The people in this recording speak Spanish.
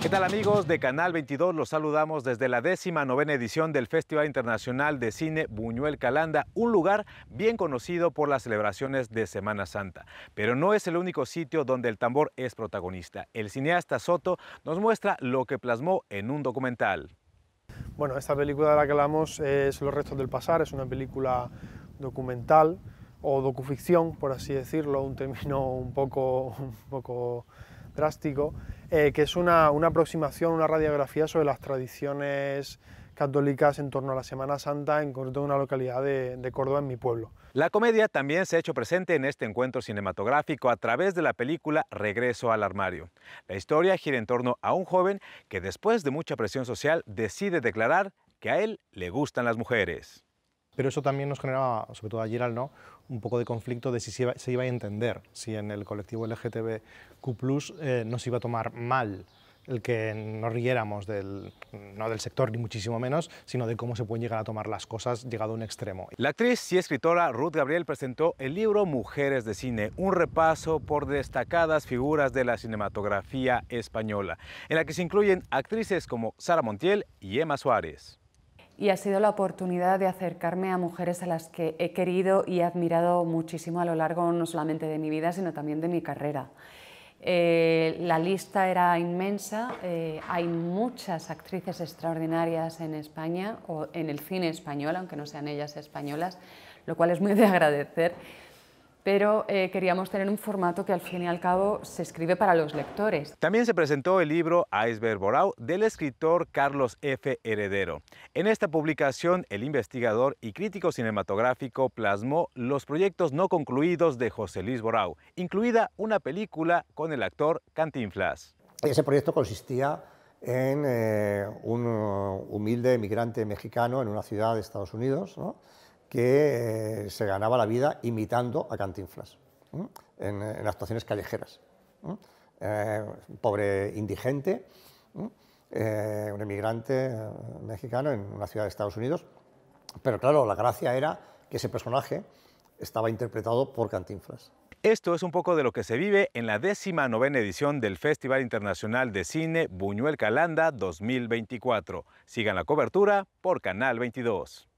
¿Qué tal amigos de Canal 22? Los saludamos desde la 19 novena edición del Festival Internacional de Cine Buñuel Calanda, un lugar bien conocido por las celebraciones de Semana Santa. Pero no es el único sitio donde el tambor es protagonista. El cineasta Soto nos muestra lo que plasmó en un documental. Bueno, esta película de la que hablamos es Los restos del pasar, es una película documental o docuficción, por así decirlo, un término un poco, un poco drástico, eh, que es una, aproximación, una radiografía sobre las tradiciones católicas en torno a la Semana Santa, en concreto una localidad de, de Córdoba, en mi pueblo. La comedia también se ha hecho presente en este encuentro cinematográfico a través de la película Regreso al Armario. La historia gira en torno a un joven que después de mucha presión social decide declarar que a él le gustan las mujeres. Pero eso también nos generaba, sobre todo a Giral, ¿no? un poco de conflicto de si se iba, a entender, si en el colectivo LGTBQ eh, no nos iba a tomar mal el que nos riéramos del, no del sector ni muchísimo menos, sino de cómo se pueden llegar a tomar las cosas llegado a un extremo. La actriz y escritora Ruth Gabriel presentó el libro Mujeres de Cine, un repaso por destacadas figuras de la cinematografía española, en la que se incluyen actrices como Sara Montiel y Emma Suárez y ha sido la oportunidad de acercarme a mujeres a las que he querido y admirado muchísimo a lo largo no solamente de mi vida, sino también de mi carrera. Eh, la lista era inmensa, eh, hay muchas actrices extraordinarias en España o en el cine español, aunque no sean ellas españolas, lo cual es muy de agradecer pero eh, queríamos tener un formato que al fin y al cabo se escribe para los lectores. También se presentó el libro Iceberg Borau del escritor Carlos F. Heredero. En esta publicación, el investigador y crítico cinematográfico plasmó los proyectos no concluidos de José Luis Borau, incluida una película con el actor Cantinflas. Ese proyecto consistía en eh, un uh, humilde emigrante mexicano en una ciudad de Estados Unidos, que eh, se ganaba la vida imitando a Cantinflas en, actuaciones callejeras. Eh, pobre indigente, eh, un emigrante mexicano en una ciudad de Estados Unidos. Pero claro, la gracia era que ese personaje estaba interpretado por Cantinflas. Esto es un poco de lo que se vive en la décima novena edición del Festival Internacional de Cine Buñuel Calanda 2024. Sigan la cobertura por Canal 22.